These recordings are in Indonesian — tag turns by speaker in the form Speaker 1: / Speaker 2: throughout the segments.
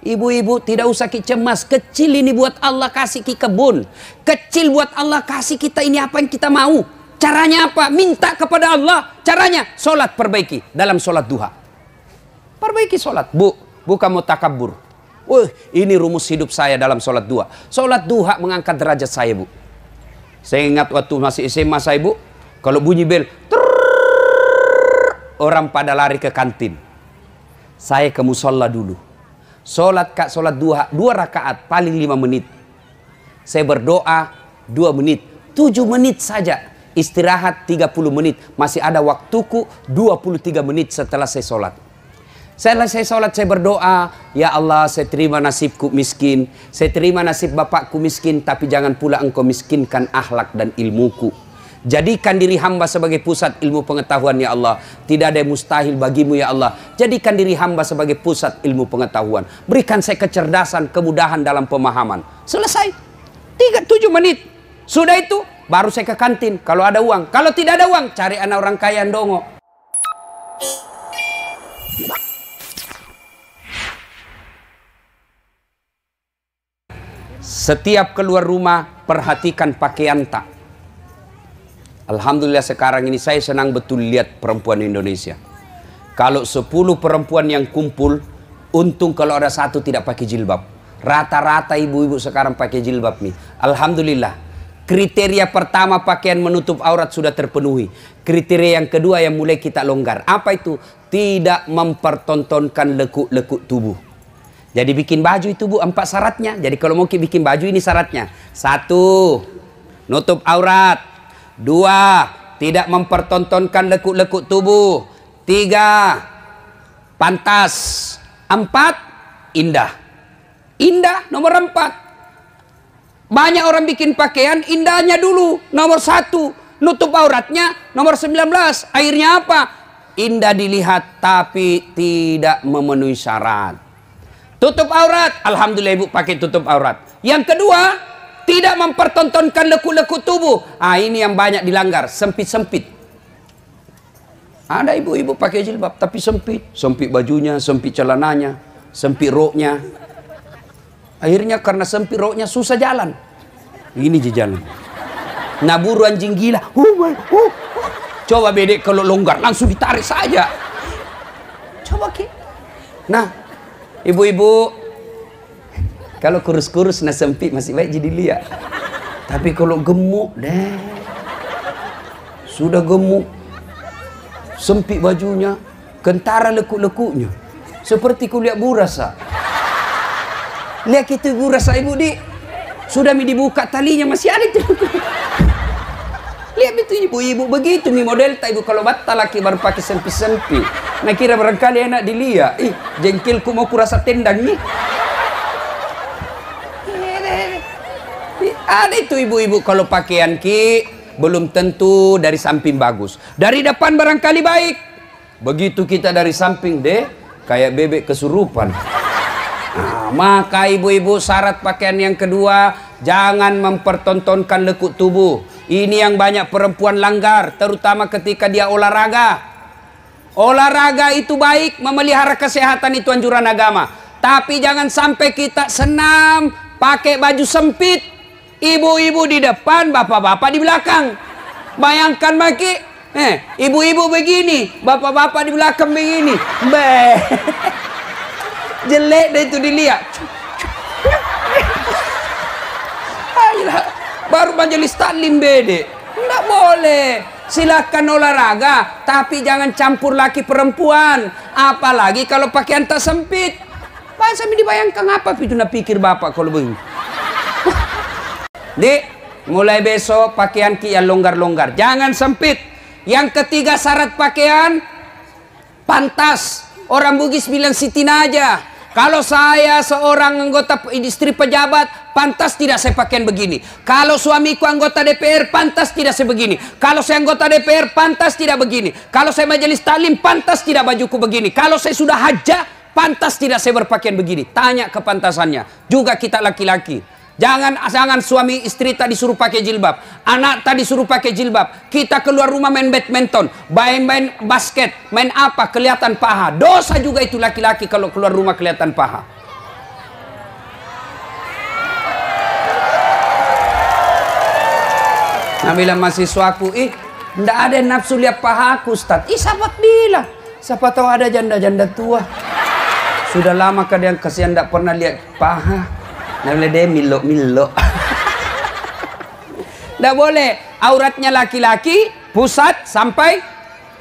Speaker 1: Ibu-ibu tidak usah ki cemas. Kecil ini buat Allah kasih ki kebun. Kecil buat Allah kasih kita ini apa yang kita mau. Caranya apa? Minta kepada Allah. Caranya solat perbaiki dalam solat duha. Perbaiki solat. Bu, buka mau takabur. Wah, ini rumus hidup saya dalam solat duha. Solat duha mengangkat derajat saya, Bu. Saya ingat waktu masih SMA saya, Bu. Kalau bunyi bel, orang pada lari ke kantin. Saya ke musola dulu Sholat kak, sholat dua, dua rakaat, paling lima menit. Saya berdoa dua menit, tujuh menit saja. Istirahat tiga puluh menit, masih ada waktuku dua puluh tiga menit setelah saya sholat. Setelah saya sholat, saya berdoa, Ya Allah, saya terima nasibku miskin. Saya terima nasib bapakku miskin, tapi jangan pula engkau miskinkan ahlak dan ilmuku. Jadikan diri hamba sebagai pusat ilmu pengetahuan ya Allah. Tidak ada yang mustahil bagimu ya Allah. Jadikan diri hamba sebagai pusat ilmu pengetahuan. Berikan saya kecerdasan, kemudahan dalam pemahaman. Selesai. Tiga, tujuh menit. Sudah itu, baru saya ke kantin. Kalau ada uang. Kalau tidak ada uang, cari anak orang kaya dongo. Setiap keluar rumah, perhatikan pakaian tak. Alhamdulillah sekarang ini saya senang betul lihat perempuan Indonesia. Kalau 10 perempuan yang kumpul, untung kalau ada satu tidak pakai jilbab. Rata-rata ibu-ibu sekarang pakai jilbab nih. Alhamdulillah. Kriteria pertama pakaian menutup aurat sudah terpenuhi. Kriteria yang kedua yang mulai kita longgar. Apa itu? Tidak mempertontonkan lekuk-lekuk tubuh. Jadi bikin baju itu bu empat syaratnya. Jadi kalau mau bikin baju ini syaratnya. Satu, nutup aurat. Dua, tidak mempertontonkan lekuk-lekuk tubuh. Tiga, pantas. Empat, indah. Indah nomor empat. Banyak orang bikin pakaian indahnya dulu. Nomor satu, nutup auratnya. Nomor sembilan belas, airnya apa? Indah dilihat tapi tidak memenuhi syarat. Tutup aurat, Alhamdulillah ibu pakai tutup aurat. Yang kedua, tidak mempertontonkan lekuk-lekuk tubuh. Ah ini yang banyak dilanggar, sempit-sempit. Ada ibu-ibu pakai jilbab tapi sempit, sempit bajunya, sempit celananya, sempit roknya. Akhirnya karena sempit roknya susah jalan. Ini je jalan. Naburu anjing gila. Oh my, oh. Coba bedek kalau longgar langsung ditarik saja. Coba ki. Nah, ibu-ibu Kalau kurus-kurus nak sempit masih baik jadi liat. Tapi kalau gemuk deh. Sudah gemuk. Sempit bajunya. Kentara lekuk-lekuknya. Seperti ku lihat buras lah. Lihat kita buras lah ibu di. Sudah mi dibuka talinya masih ada tu. Lihat itu ibu-ibu begitu mi model tak ibu. Kalau batal laki baru pakai sempit-sempit. Nak kira barangkali enak dilihat. Eh, jengkelku mau ku rasa tendang ni. Eh. Ada itu ibu-ibu kalau pakaian ki belum tentu dari samping bagus. Dari depan barangkali baik. Begitu kita dari samping deh kayak bebek kesurupan. Nah, maka ibu-ibu syarat pakaian yang kedua jangan mempertontonkan lekuk tubuh. Ini yang banyak perempuan langgar terutama ketika dia olahraga. Olahraga itu baik memelihara kesehatan itu anjuran agama. Tapi jangan sampai kita senam pakai baju sempit Ibu-ibu di depan, bapak-bapak di belakang. Bayangkan Maki, eh, ibu-ibu begini, bapak-bapak di belakang begini. Be. Jelek deh itu dilihat. Ayolah, baru majelis taklim bede. Enggak boleh. Silakan olahraga, tapi jangan campur laki perempuan. Apalagi kalau pakaian tak sempit. Pak, Masa dibayangkan apa itu nak pikir bapak kalau begini? Di, mulai besok pakaian Ki yang longgar-longgar. Jangan sempit. Yang ketiga syarat pakaian pantas. Orang Bugis bilang sitin aja. Kalau saya seorang anggota industri pejabat, pantas tidak saya pakaian begini. Kalau suamiku anggota DPR, pantas tidak saya begini. Kalau saya anggota DPR, pantas tidak begini. Kalau saya majelis talim, pantas tidak bajuku begini. Kalau saya sudah haja, pantas tidak saya berpakaian begini. Tanya kepantasannya. Juga kita laki-laki. Jangan jangan suami istri tadi suruh pakai jilbab, anak tadi suruh pakai jilbab. Kita keluar rumah main badminton, main-main basket, main apa kelihatan paha. Dosa juga itu laki-laki kalau keluar rumah kelihatan paha. Nah bilang mahasiswaku, ih ndak ada nafsu lihat paha aku Ustaz. Ih sahabat bilang, siapa tahu ada janda-janda tua. Sudah lama kadang kasihan ndak pernah lihat paha. Nah, boleh deh milo-milo. Tidak boleh. Auratnya laki-laki, pusat sampai.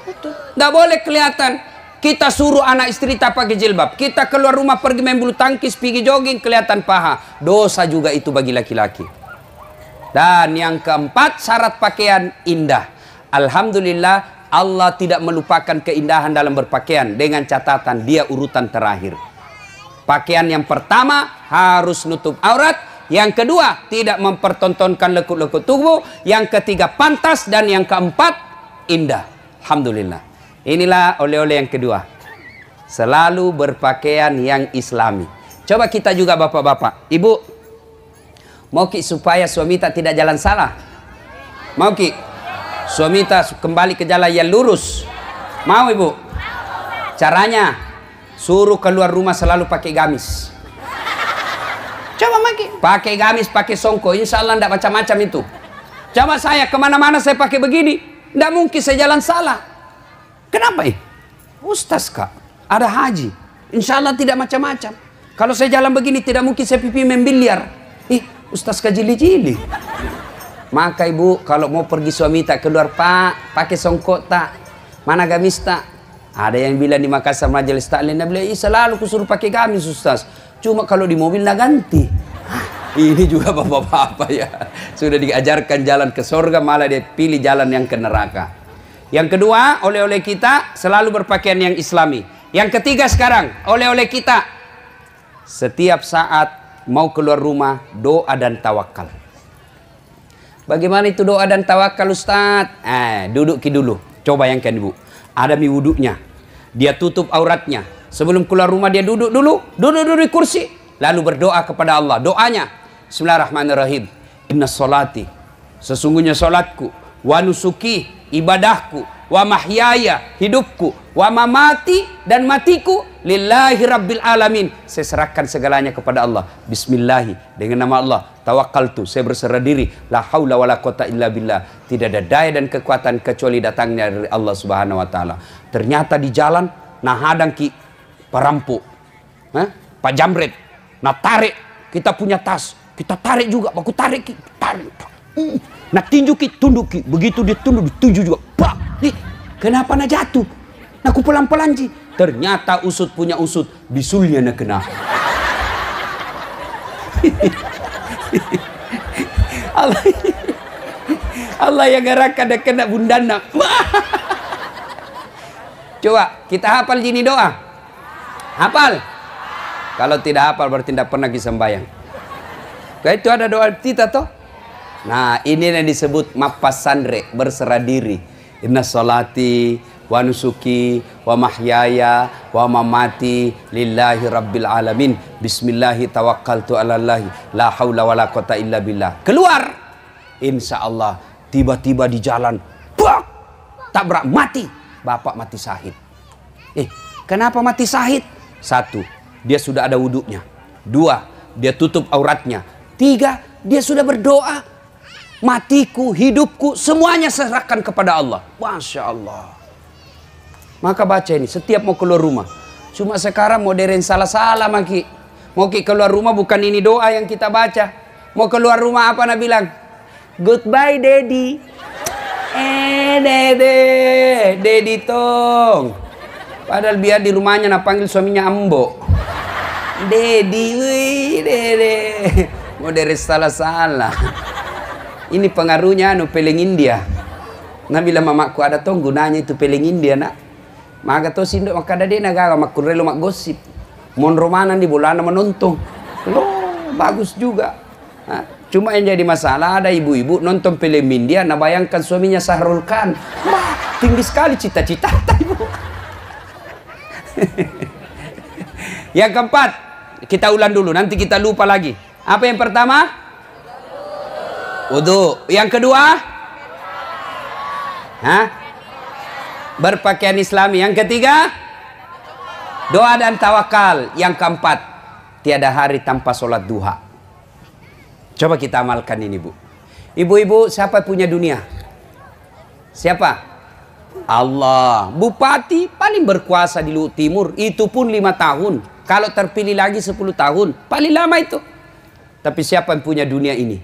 Speaker 1: Tidak boleh kelihatan. Kita suruh anak istri tak pakai jilbab. Kita keluar rumah pergi main bulu tangkis, pergi jogging, kelihatan paha. Dosa juga itu bagi laki-laki. Dan yang keempat, syarat pakaian indah. Alhamdulillah, Allah tidak melupakan keindahan dalam berpakaian dengan catatan dia urutan terakhir. Pakaian yang pertama harus nutup aurat. Yang kedua tidak mempertontonkan lekuk-lekuk tubuh. Yang ketiga pantas dan yang keempat indah. Alhamdulillah. Inilah oleh-oleh yang kedua. Selalu berpakaian yang islami. Coba kita juga bapak-bapak. Ibu, mau ki supaya suami tak tidak jalan salah? Mau ki? Suami tak kembali ke jalan yang lurus? Mau ibu? Caranya? Suruh keluar rumah selalu pakai gamis. Coba pakai. Pakai gamis, pakai songko. Insya Allah tidak macam-macam itu. Coba saya kemana-mana saya pakai begini. Tidak mungkin saya jalan salah. Kenapa ya? Ustaz kak, ada haji. Insya Allah tidak macam-macam. Kalau saya jalan begini tidak mungkin saya pipi membiliar. Ih, Ustaz kak jili-jili. Maka ibu kalau mau pergi suami tak keluar pak, pakai songkok tak, mana gamis tak, ada yang bilang di Makassar Majelis Taklim Nabi Ih, selalu kusuruh pakai gamis Ustaz. Cuma kalau di mobil nak ganti. ini juga bapak-bapak ya. Sudah diajarkan jalan ke sorga malah dia pilih jalan yang ke neraka. Yang kedua, oleh-oleh kita selalu berpakaian yang islami. Yang ketiga sekarang, oleh-oleh kita setiap saat mau keluar rumah doa dan tawakal. Bagaimana itu doa dan tawakal Ustaz? Eh, duduk ki dulu. Coba yang kan Ibu. Ada mi wuduknya, dia tutup auratnya. Sebelum keluar rumah dia duduk dulu, duduk dulu di kursi, lalu berdoa kepada Allah. Doanya, Bismillahirrahmanirrahim. Inna solati, sesungguhnya solatku, wa nusuki, ibadahku, wa mahyaya, hidupku, wa mamati dan matiku lillahi rabbil alamin saya serahkan segalanya kepada Allah bismillahi dengan nama Allah tawakkaltu saya berserah diri la haula wala quwata illa billah tidak ada daya dan kekuatan kecuali datangnya dari Allah Subhanahu wa taala ternyata di jalan nah hadang ki perampu Hah? Pak Jamret nah tarik kita punya tas kita tarik juga aku tarik ki tarik nah tinju ki tunduk ki begitu dia tunduk dituju juga pak nih kenapa nak jatuh nah aku pelan-pelan sih Ternyata usut punya usut. Bisulnya nekena. Allah, Allah yang gerak ada kena bundana. Coba kita hafal gini doa. Hafal. Kalau tidak hafal berarti tidak pernah disembayang. Kayak itu ada doa kita toh. Nah ini yang disebut mapasandre berserah diri. Inna salati wa nusuki wa mahyaya wa mamati lillahi rabbil alamin bismillahi tawakkaltu Allahi. la haula wala quwata illa billah keluar insyaallah tiba-tiba di jalan bak tabrak mati bapak mati sahid eh kenapa mati sahid satu dia sudah ada wuduknya dua dia tutup auratnya tiga dia sudah berdoa matiku hidupku semuanya serahkan kepada Allah masya Allah maka baca ini setiap mau keluar rumah. Cuma sekarang modern salah-salah maki. Mau ke keluar rumah bukan ini doa yang kita baca. Mau keluar rumah apa nak bilang? Goodbye daddy. Eh dede, Daddy tong. Padahal biar di rumahnya nak panggil suaminya ambo. Dedi, wih, dede. Modern salah-salah. Ini pengaruhnya anu peling India. Nabi bila mamaku ada tong gunanya itu peling India nak. Maga to sindo makada di nagaga mak gosip. Mon romanan di bulan menonton. Lo bagus juga. Nah, cuma yang jadi masalah ada ibu-ibu nonton film India nah bayangkan suaminya Sahrul Khan. Bah, tinggi sekali cita-cita ibu. yang keempat, kita ulang dulu nanti kita lupa lagi. Apa yang pertama? Wudhu. Yang kedua? Hah? berpakaian islami Yang ketiga, doa dan tawakal. Yang keempat, tiada hari tanpa sholat duha. Coba kita amalkan ini, Bu. Ibu-ibu, siapa punya dunia? Siapa? Allah. Bupati paling berkuasa di Luhut Timur, itu pun lima tahun. Kalau terpilih lagi sepuluh tahun, paling lama itu. Tapi siapa yang punya dunia ini?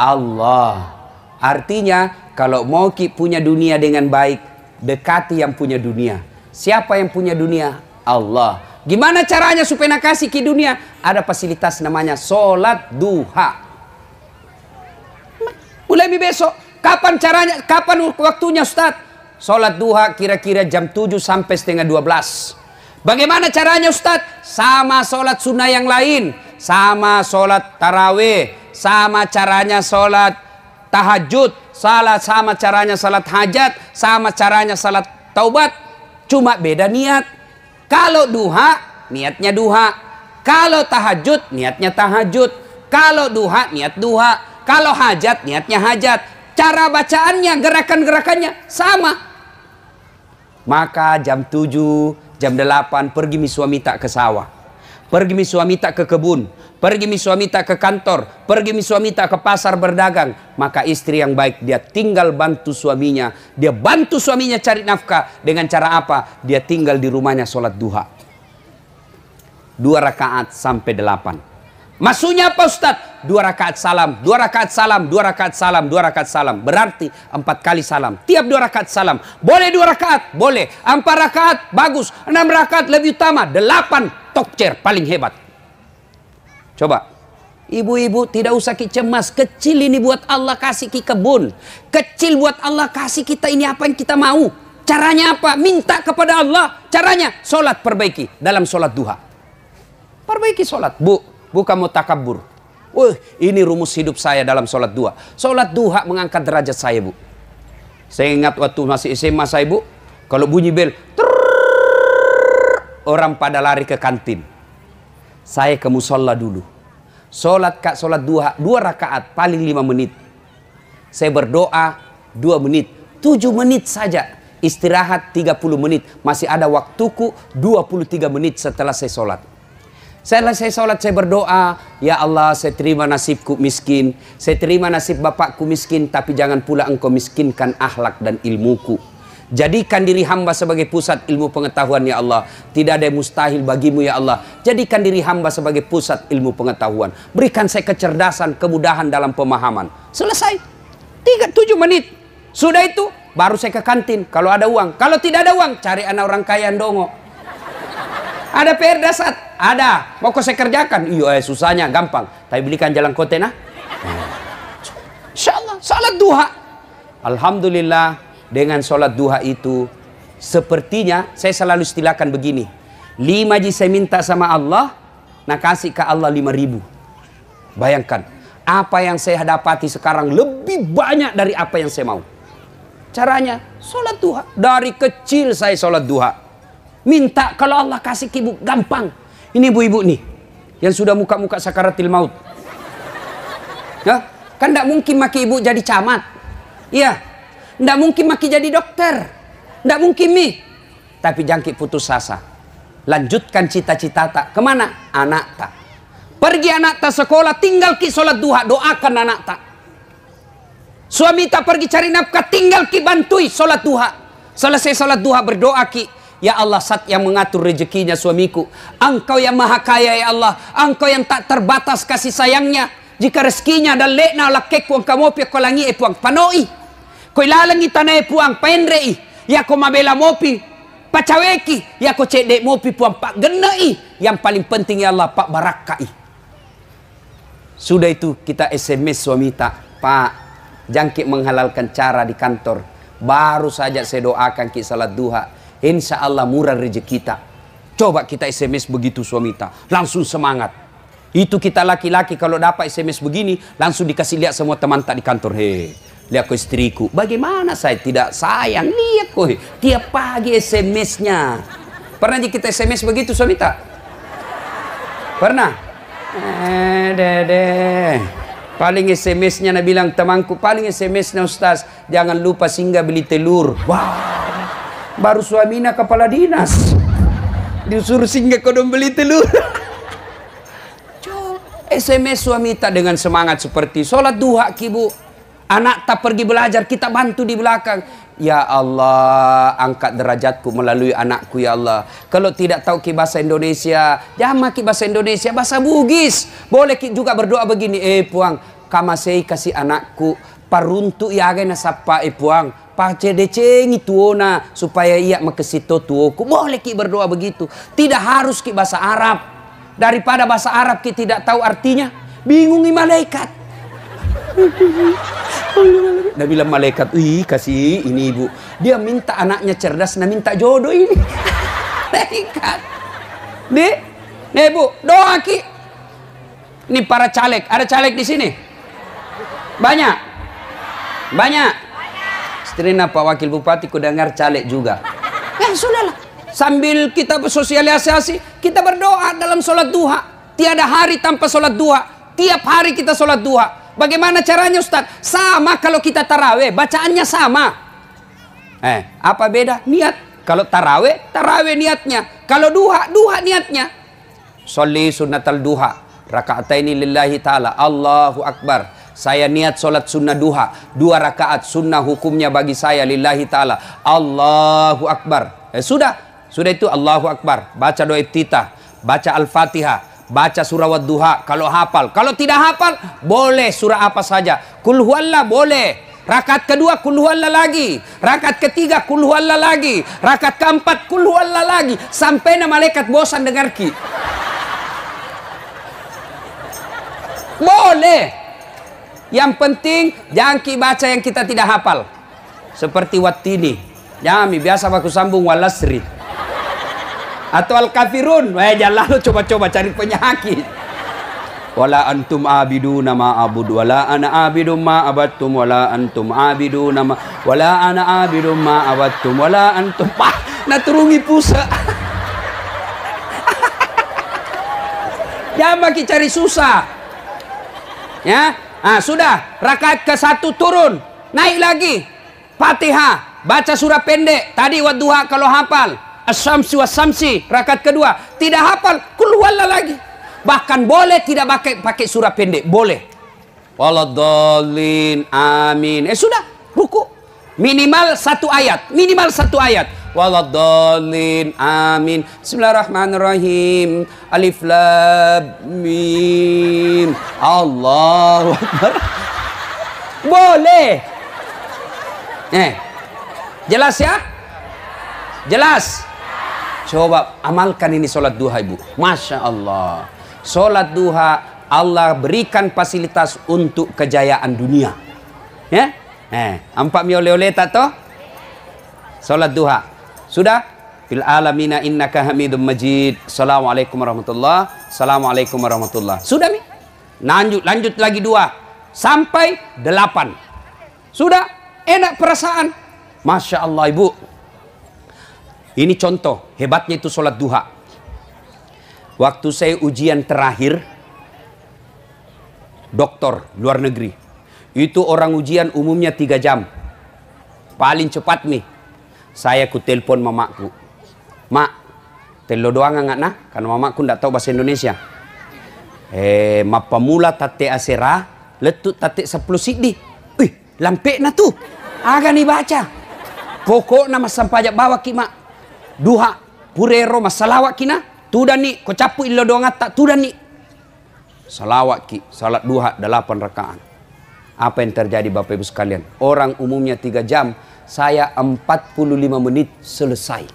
Speaker 1: Allah. Artinya, kalau mau punya dunia dengan baik, dekati yang punya dunia. Siapa yang punya dunia? Allah. Gimana caranya supaya nak kasih ke dunia? Ada fasilitas namanya sholat duha. Mulai besok. Kapan caranya? Kapan waktunya Ustaz? Sholat duha kira-kira jam 7 sampai setengah 12. Bagaimana caranya Ustaz? Sama sholat sunnah yang lain. Sama sholat taraweh. Sama caranya sholat tahajud Salat sama caranya salat hajat, sama caranya salat taubat, cuma beda niat. Kalau duha, niatnya duha. Kalau tahajud, niatnya tahajud. Kalau duha, niat duha. Kalau hajat, niatnya hajat. Cara bacaannya, gerakan-gerakannya sama. Maka jam 7, jam 8 pergi suami tak ke sawah. Pergi suami tak ke kebun Pergi tak ke kantor, pergi tak ke pasar berdagang. Maka istri yang baik dia tinggal bantu suaminya. Dia bantu suaminya cari nafkah. Dengan cara apa? Dia tinggal di rumahnya sholat duha. Dua rakaat sampai delapan. Maksudnya apa Ustaz? Dua rakaat salam, dua rakaat salam, dua rakaat salam, dua rakaat salam. Berarti empat kali salam. Tiap dua rakaat salam. Boleh dua rakaat? Boleh. Empat rakaat? Bagus. Enam rakaat lebih utama. Delapan. Tokcer paling hebat. Coba. Ibu-ibu tidak usah ki cemas. Kecil ini buat Allah kasih ki kebun. Kecil buat Allah kasih kita ini apa yang kita mau. Caranya apa? Minta kepada Allah. Caranya sholat perbaiki dalam sholat duha. Perbaiki sholat. Bu, Buka mau takabur. Wah, ini rumus hidup saya dalam sholat duha. Sholat duha mengangkat derajat saya, Bu. Saya ingat waktu masih SMA saya, Bu. Kalau bunyi bel, orang pada lari ke kantin saya ke musola dulu. solat kak, solat dua, dua rakaat, paling lima menit. Saya berdoa dua menit, tujuh menit saja. Istirahat tiga puluh menit, masih ada waktuku dua puluh tiga menit setelah saya sholat. Setelah saya solat saya berdoa, Ya Allah, saya terima nasibku miskin. Saya terima nasib bapakku miskin, tapi jangan pula engkau miskinkan ahlak dan ilmuku. Jadikan diri hamba sebagai pusat ilmu pengetahuan ya Allah. Tidak ada yang mustahil bagimu ya Allah. Jadikan diri hamba sebagai pusat ilmu pengetahuan. Berikan saya kecerdasan, kemudahan dalam pemahaman. Selesai. Tiga, tujuh menit. Sudah itu, baru saya ke kantin. Kalau ada uang. Kalau tidak ada uang, cari anak orang kaya dongo. Ada PR dasar? Ada. Mau kau saya kerjakan? Iya, eh, susahnya, gampang. Tapi belikan jalan kota nah. Insya Allah, salat duha. Alhamdulillah, dengan sholat duha itu sepertinya saya selalu istilahkan begini lima ji saya minta sama Allah nak kasih ke Allah lima ribu bayangkan apa yang saya dapati sekarang lebih banyak dari apa yang saya mau caranya sholat duha dari kecil saya sholat duha minta kalau Allah kasih ke ibu gampang ini ibu-ibu nih yang sudah muka-muka sakaratil maut ya kan tidak mungkin maki ibu jadi camat iya tidak mungkin maki jadi dokter. Tidak mungkin mi. Tapi jangkit putus asa. Lanjutkan cita-cita tak. Kemana? Anak tak. Pergi anak tak sekolah. Tinggal ki sholat duha. Doakan anak tak. Suami tak pergi cari nafkah. Tinggal ki bantui sholat duha. Selesai sholat duha berdoa ki. Ya Allah saat yang mengatur rezekinya suamiku. Engkau yang maha kaya ya Allah. Engkau yang tak terbatas kasih sayangnya. Jika rezekinya dan lekna lakek puang kamopi kolangi e eh puang panoi. E ko ilalangi tanae puang penrei yako mabela mopi pacaweki yako cede mopi puang pak genai yang paling penting ya Allah pak barakai sudah itu kita SMS suami tak pak jangkit menghalalkan cara di kantor baru saja saya doakan ki salat duha insya Allah murah rezeki kita coba kita SMS begitu suami tak langsung semangat itu kita laki-laki kalau dapat SMS begini langsung dikasih lihat semua teman tak di kantor. Hei, lihat istriku. Bagaimana saya tidak sayang? Lihat kok, tiap pagi SMS-nya. Pernah kita SMS begitu suami tak? Pernah? Eh, Paling SMS-nya nak bilang temanku, paling SMS-nya Ustaz, jangan lupa singgah beli telur. Wah, baru suaminya kepala dinas. Disuruh singgah kodom beli telur. SMS suami tak dengan semangat seperti sholat duha kibu Anak tak pergi belajar, kita bantu di belakang. Ya Allah, angkat derajatku melalui anakku ya Allah. Kalau tidak tahu ki bahasa Indonesia, jangan ki bahasa Indonesia, bahasa Bugis. Boleh ki juga berdoa begini, eh puang, kamasei kasih anakku paruntu ya agena sapa eh puang pace deceng tuona supaya ia mekesito tuoku. Boleh ki berdoa begitu. Tidak harus ki bahasa Arab. Daripada bahasa Arab ki tidak tahu artinya, bingungi malaikat. Nabi bilang malaikat, ih kasih ini ibu. Dia minta anaknya cerdas, nah minta jodoh ini. malaikat. Di, nih ibu, doa ki. Ini para caleg, ada caleg di sini? Banyak? Banyak? Istrinya Pak Wakil Bupati kudengar caleg juga. Ya sudahlah, sambil kita bersosialisasi, kita berdoa dalam sholat duha. Tiada hari tanpa sholat duha. Tiap hari kita sholat duha Bagaimana caranya Ustaz? Sama kalau kita taraweh, bacaannya sama. Eh, apa beda? Niat. Kalau taraweh, taraweh niatnya. Kalau duha, duha niatnya. Soli sunnatal duha. Raka'ataini lillahi ta'ala. Allahu Akbar. Saya niat sholat sunnah duha. Dua rakaat sunnah hukumnya bagi saya lillahi ta'ala. Allahu Akbar. Eh, sudah. Sudah itu Allahu Akbar. Baca doa iftitah. Baca al-fatihah baca surah wadduha kalau hafal. Kalau tidak hafal, boleh surah apa saja. Kulhuallah boleh. Rakaat kedua kulhuallah lagi. Rakaat ketiga kulhuallah lagi. Rakaat keempat kulhuallah lagi sampai na malaikat bosan dengar ki. Boleh. Yang penting jangan baca yang kita tidak hafal. Seperti ini. Jami ya, biasa aku sambung walasri atau al kafirun eh jangan lalu coba-coba cari penyakit wala antum abidu nama abud wala ana abidu ma abattum wala antum abidu nama wala ana abidu ma abattum wala antum pah na turungi pusa jangan ya, bagi cari susah ya ah sudah rakaat ke satu turun naik lagi fatihah baca surah pendek tadi waduha kalau hafal as wasamsi Rakaat kedua. Tidak hafal. kulwala lagi. Bahkan boleh tidak pakai pakai surah pendek. Boleh. Waladolin. Amin. Eh sudah. Ruku. Minimal satu ayat. Minimal satu ayat. Waladolin. Amin. Bismillahirrahmanirrahim. Alif lam mim. Allah. Boleh. Eh. Jelas ya? Jelas. Coba amalkan ini sholat duha ibu. Masya Allah. Sholat duha Allah berikan fasilitas untuk kejayaan dunia. Ya? Eh, ampak mi oleh-oleh tak toh? Sholat duha. Sudah? Fil alamina innaka hamidum majid. Assalamualaikum warahmatullahi Assalamualaikum warahmatullahi Sudah mi? Lanjut, lanjut lagi dua. Sampai delapan. Sudah? Enak perasaan. Masya Allah ibu. Ini contoh hebatnya itu sholat duha. Waktu saya ujian terakhir, doktor luar negeri. Itu orang ujian umumnya tiga jam. Paling cepat nih. Saya ku telpon mamaku. Mak, telo doang enggak nah? Karena mamaku ndak tahu bahasa Indonesia. Eh, pemula tate asera, letut tate sepuluh sidi. Wih, lampek na tu. agak nih baca. pokok nama sampajak bawa kimak duha purero masalawak kina tudani ko capu illo dongata tudani salawat ki salat duha delapan rakaat apa yang terjadi Bapak Ibu sekalian orang umumnya tiga jam saya 45 menit selesai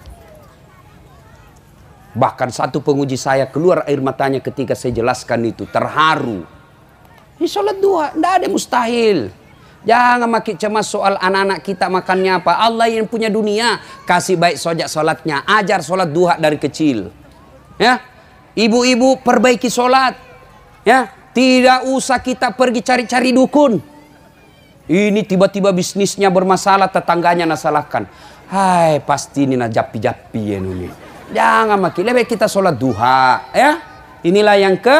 Speaker 1: bahkan satu penguji saya keluar air matanya ketika saya jelaskan itu terharu ini salat dua tidak ada mustahil Jangan makin cemas soal anak-anak kita makannya apa. Allah yang punya dunia kasih baik sojak sholatnya, Ajar sholat duha dari kecil. Ya, ibu-ibu perbaiki sholat, Ya, tidak usah kita pergi cari-cari dukun. Ini tiba-tiba bisnisnya bermasalah, tetangganya nasalahkan. Hai, pasti ini najapi-japi ya ini. Jangan makin lebih kita sholat duha. Ya, inilah yang ke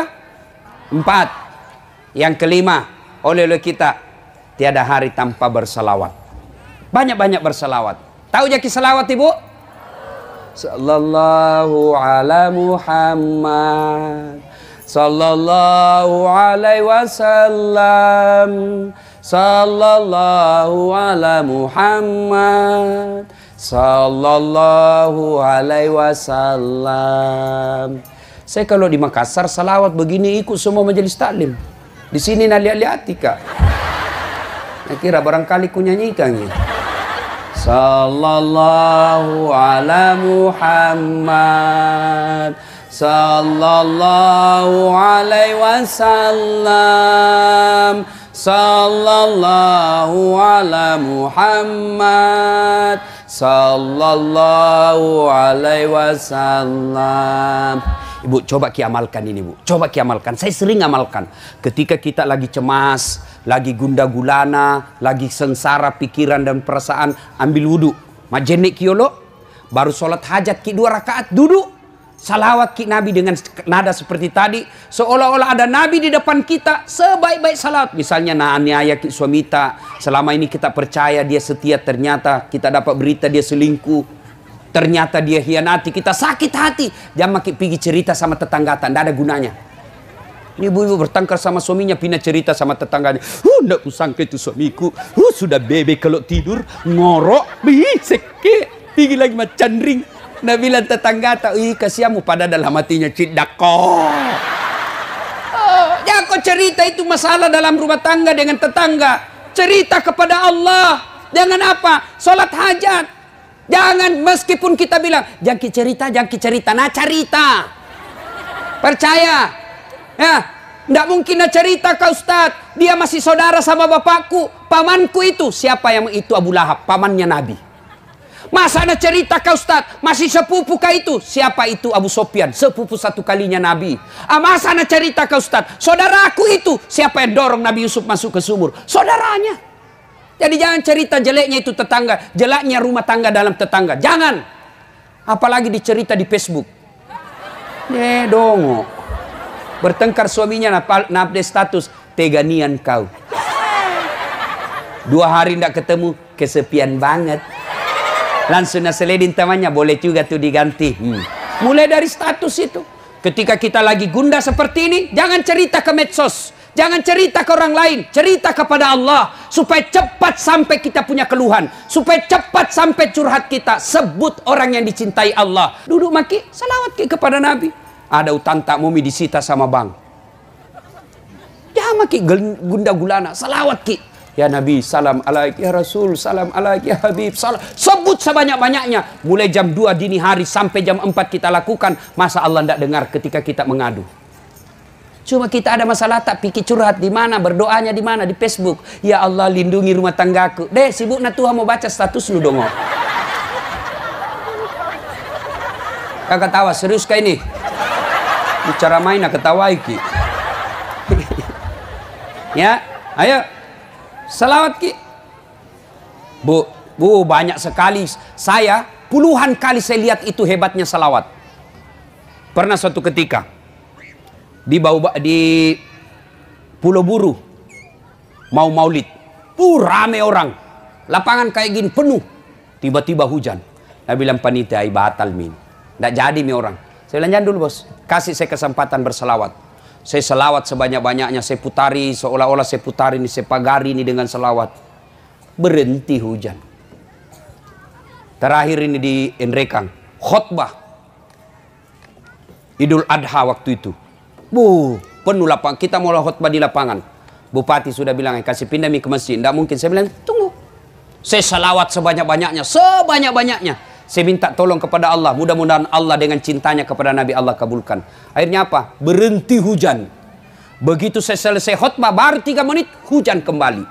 Speaker 1: empat. Yang kelima oleh oleh kita Tiada hari tanpa bersalawat. Banyak-banyak bersalawat. Tahu jaki salawat ibu? Sallallahu ala Muhammad. Sallallahu alaihi wasallam. Sallallahu ala Muhammad. Sallallahu alaihi wasallam. Saya kalau di Makassar salawat begini ikut semua majelis taklim. Di sini nak lihat-lihat kak. Saya kira barangkali ku nyanyikannya. Sallallahu ala Muhammad Sallallahu alaihi wasallam Sallallahu ala Muhammad Sallallahu alaihi wasallam Ibu coba kiamalkan ini bu Coba kiamalkan Saya sering amalkan Ketika kita lagi cemas lagi gunda gulana, lagi sengsara pikiran dan perasaan, ambil wudhu. Majenik kiyolo, baru sholat hajat ki dua rakaat duduk. Salawat ki Nabi dengan nada seperti tadi. Seolah-olah ada Nabi di depan kita. Sebaik-baik salawat. Misalnya naaniaya aniaya ki suamita. Selama ini kita percaya dia setia. Ternyata kita dapat berita dia selingkuh. Ternyata dia hianati. Kita sakit hati. Jangan makin pergi cerita sama tetangga. Tidak ada gunanya. Ini ibu-ibu bertengkar sama suaminya, pindah cerita sama tetangganya. Huh, usang ke itu suamiku. Huh, sudah bebe kalau tidur, ngorok, bisik, pergi lagi macan ring. Nah bilang tetangga tak, ih kasihamu pada dalam hatinya cik, Oh, ya kau cerita itu masalah dalam rumah tangga dengan tetangga. Cerita kepada Allah. Jangan apa? Salat hajat. Jangan meskipun kita bilang, jangan cerita, jangan cerita. Nah cerita. Percaya, Ya, tidak mungkin nak cerita kau Ustaz. Dia masih saudara sama bapakku. Pamanku itu. Siapa yang itu Abu Lahab? Pamannya Nabi. Masa ada cerita kau Ustaz? Masih sepupu kau itu? Siapa itu Abu Sofyan? Sepupu satu kalinya Nabi. Ah, masa ada cerita kau Ustaz? Saudaraku itu. Siapa yang dorong Nabi Yusuf masuk ke sumur? Saudaranya. Jadi jangan cerita jeleknya itu tetangga. Jeleknya rumah tangga dalam tetangga. Jangan. Apalagi dicerita di Facebook. Eh, dongo. Bertengkar suaminya na update status. Teganian kau. Dua hari tidak ketemu. Kesepian banget. Langsung naseledin temannya. Boleh juga tuh diganti. Hmm. Mulai dari status itu. Ketika kita lagi gunda seperti ini. Jangan cerita ke medsos. Jangan cerita ke orang lain, cerita kepada Allah supaya cepat sampai kita punya keluhan, supaya cepat sampai curhat kita. Sebut orang yang dicintai Allah. Duduk maki, salawat kepada Nabi ada utang tak mumi disita sama bang. Ya ki gunda gulana, salawat ki. Ya Nabi, salam alaik, ya Rasul, salam alaik, ya Habib, salam. Sebut sebanyak-banyaknya. Mulai jam dua dini hari sampai jam empat kita lakukan. Masa Allah tidak dengar ketika kita mengadu. Cuma kita ada masalah tak pikir curhat di mana, berdoanya di mana, di Facebook. Ya Allah lindungi rumah tanggaku. Deh sibuk na Tuhan mau baca status lu dong. Kakak tawa serius kayak ini? bicara main ketawa iki ya ayo selawat ki bu bu banyak sekali saya puluhan kali saya lihat itu hebatnya selawat pernah suatu ketika di bau di Pulau Buru mau maulid Pura rame orang lapangan kayak gini penuh tiba-tiba hujan Nabi bilang panitia batal min nggak jadi mi orang saya bilang jangan dulu bos, kasih saya kesempatan berselawat. Saya selawat sebanyak-banyaknya, saya putari, seolah-olah saya putari ini, saya pagari ini dengan selawat. Berhenti hujan. Terakhir ini di Enrekang, khotbah. Idul Adha waktu itu. Bu, penuh lapangan. Kita mulai khotbah di lapangan. Bupati sudah bilang, eh, kasih pindah mi ke masjid. Tidak mungkin. Saya bilang, tunggu. Saya selawat sebanyak-banyaknya, sebanyak-banyaknya. Saya minta tolong kepada Allah. Mudah-mudahan Allah dengan cintanya kepada Nabi Allah kabulkan. Akhirnya apa? Berhenti hujan. Begitu saya selesai khutbah baru tiga menit hujan kembali.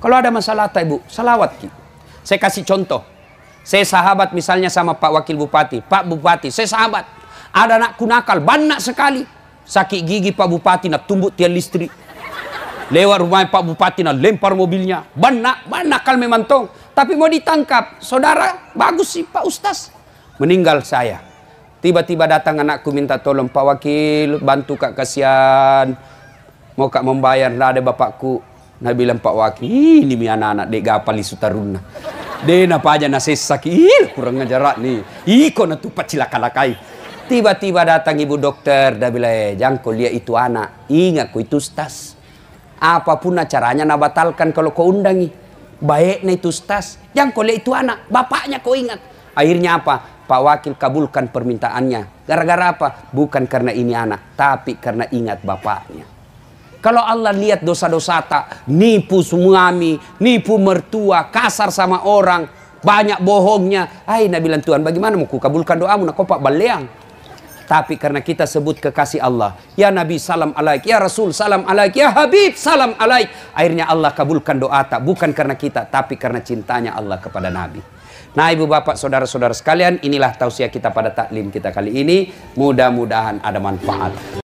Speaker 1: Kalau ada masalah tak ibu, salawat. Ki. Saya kasih contoh. Saya sahabat misalnya sama Pak Wakil Bupati. Pak Bupati, saya sahabat. Ada anak kunakal, banyak sekali. Sakit gigi Pak Bupati, nak tumbuk tiang listrik. Lewat rumah Pak Bupati, nak lempar mobilnya. Banyak, banyak kal memang tong tapi mau ditangkap. Saudara, bagus sih Pak Ustaz. Meninggal saya. Tiba-tiba datang anakku minta tolong Pak Wakil, bantu Kak kasihan. Mau Kak membayar lah ada bapakku. Nabi bilang Pak Wakil, ini mi anak-anak dek gapal isu taruna. Dena napa aja nasi sakit, kurang ngajarak nih. Iko tupat cilakalakai. Tiba-tiba datang ibu dokter, dia bilang, eh, jangan kau lihat itu anak. Ingat kau itu stas. Apapun acaranya, nabatalkan kalau kau undangi baiknya itu stas. Yang kau lihat itu anak, bapaknya kau ingat. Akhirnya apa? Pak Wakil kabulkan permintaannya. Gara-gara apa? Bukan karena ini anak, tapi karena ingat bapaknya. Kalau Allah lihat dosa-dosa tak, nipu suami, nipu mertua, kasar sama orang, banyak bohongnya. Hai, Nabi bilang bagaimana mau kabulkan doamu? Nah, kau pak baleang. Tapi karena kita sebut kekasih Allah. Ya Nabi salam alaik. Ya Rasul salam alaik. Ya Habib salam alaik. Akhirnya Allah kabulkan doa tak. Bukan karena kita. Tapi karena cintanya Allah kepada Nabi. Nah ibu bapak saudara-saudara sekalian inilah tausiah kita pada taklim kita kali ini. Mudah-mudahan ada manfaat.